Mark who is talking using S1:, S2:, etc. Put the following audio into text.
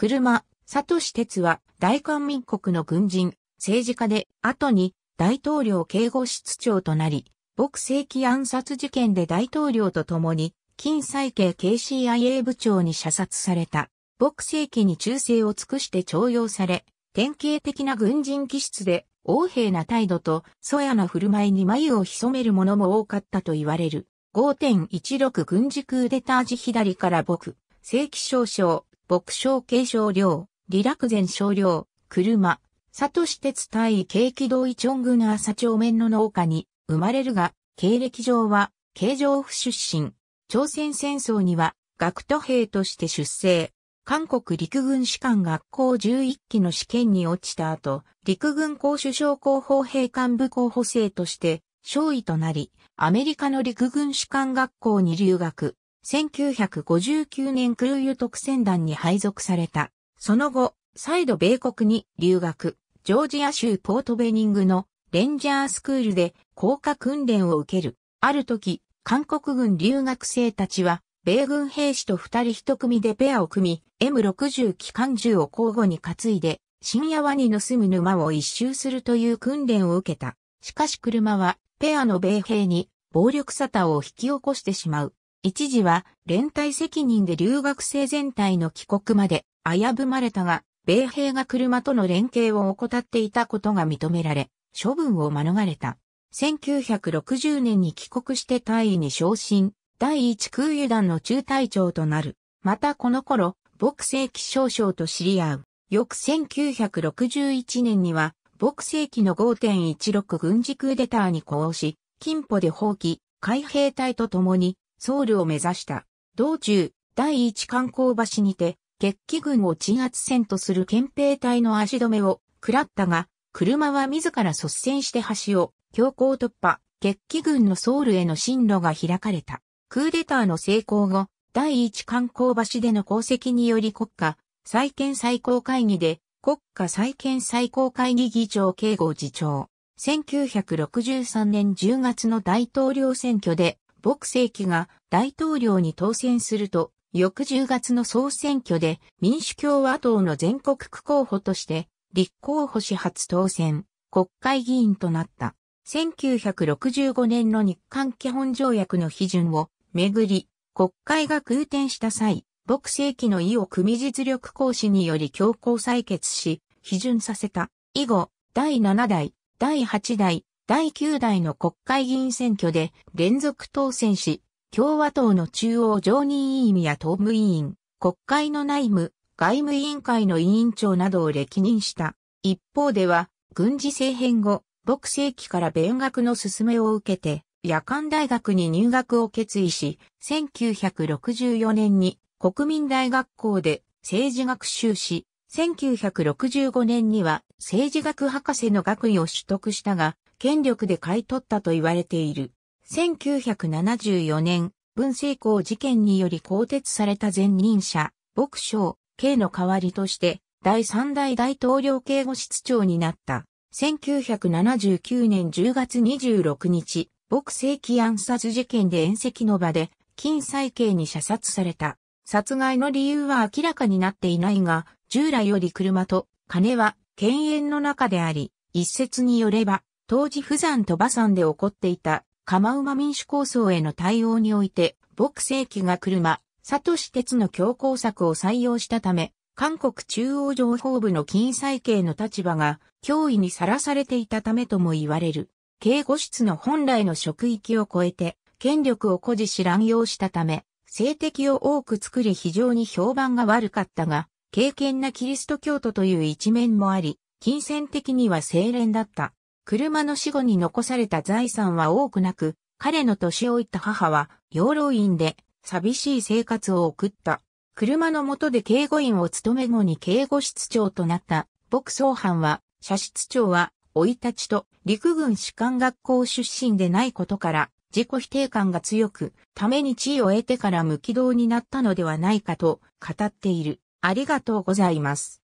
S1: 車、サトシ哲は大韓民国の軍人、政治家で、後に大統領警護室長となり、牧世紀暗殺事件で大統領と共に、金再慶 KCIA 部長に射殺された。牧世紀に忠誠を尽くして徴用され、典型的な軍人気質で、横平な態度と、粗野な振る舞いに眉を潜める者も多かったと言われる。5.16軍事クーデター時左から僕、正規少将、牧章系少量、リラクゼン少量、車、佐都市鉄隊京機動イチョン郡朝町面の農家に生まれるが、経歴上は、経常府出身。朝鮮戦争には、学徒兵として出征。韓国陸軍士官学校11期の試験に落ちた後、陸軍公主将候補兵幹部候補生として、少尉となり、アメリカの陸軍士官学校に留学。1959年空輸特選団に配属された。その後、再度米国に留学、ジョージア州ポートベニングのレンジャースクールで降下訓練を受ける。ある時、韓国軍留学生たちは、米軍兵士と二人一組でペアを組み、M60 機関銃を交互に担いで、深夜湾に盗む沼を一周するという訓練を受けた。しかし車は、ペアの米兵に暴力沙汰を引き起こしてしまう。一時は連帯責任で留学生全体の帰国まで危ぶまれたが、米兵が車との連携を怠っていたことが認められ、処分を免れた。1960年に帰国して大尉に昇進、第一空輸団の中隊長となる。またこの頃、牧世紀少将と知り合う。翌1961年には、牧世紀の5.16軍事クーデターに呼応し、金歩で放棄、海兵隊と共にソウルを目指した。道中、第一観光橋にて、決起軍を鎮圧戦とする憲兵隊の足止めを食らったが、車は自ら率先して橋を強行突破、決起軍のソウルへの進路が開かれた。クーデターの成功後、第一観光橋での功績により国家再建最高会議で国家再建最高会議議長警護次長。1963年10月の大統領選挙で朴正紀が大統領に当選すると、翌10月の総選挙で民主共和党の全国区候補として立候補し初当選、国会議員となった。1965年の日韓基本条約の批准をめぐり、国会が空転した際、朴正輝の意を組み実力行使により強行採決し、批准させた。以後、第7代、第8代、第9代の国会議員選挙で連続当選し、共和党の中央常任委員や党務委員、国会の内務、外務委員会の委員長などを歴任した。一方では、軍事政変後、牧世紀から勉学の勧めを受けて、夜間大学に入学を決意し、1964年に国民大学校で政治学習し、1965年には政治学博士の学位を取得したが、権力で買い取ったと言われている。1974年、文政公事件により更迭された前任者、牧将、刑の代わりとして、第三代大統領警護室長になった。1979年10月26日、牧政期暗殺事件で遠赤の場で、金再刑に射殺された。殺害の理由は明らかになっていないが、従来より車と金は犬猿の中であり、一説によれば、当時釜山と馬山で起こっていた釜馬民主構想への対応において、牧世紀が車、佐藤市鉄の強行策を採用したため、韓国中央情報部の金債系の立場が脅威にさらされていたためとも言われる。警護室の本来の職域を超えて、権力を誇示し乱用したため、性的を多く作り非常に評判が悪かったが、敬虔なキリスト教徒という一面もあり、金銭的には清廉だった。車の死後に残された財産は多くなく、彼の年老いた母は養老院で寂しい生活を送った。車の下で警護員を務め後に警護室長となった牧草班は、社室長は、老いたちと陸軍士官学校出身でないことから、自己否定感が強く、ために地位を得てから無軌道になったのではないかと語っている。ありがとうございます。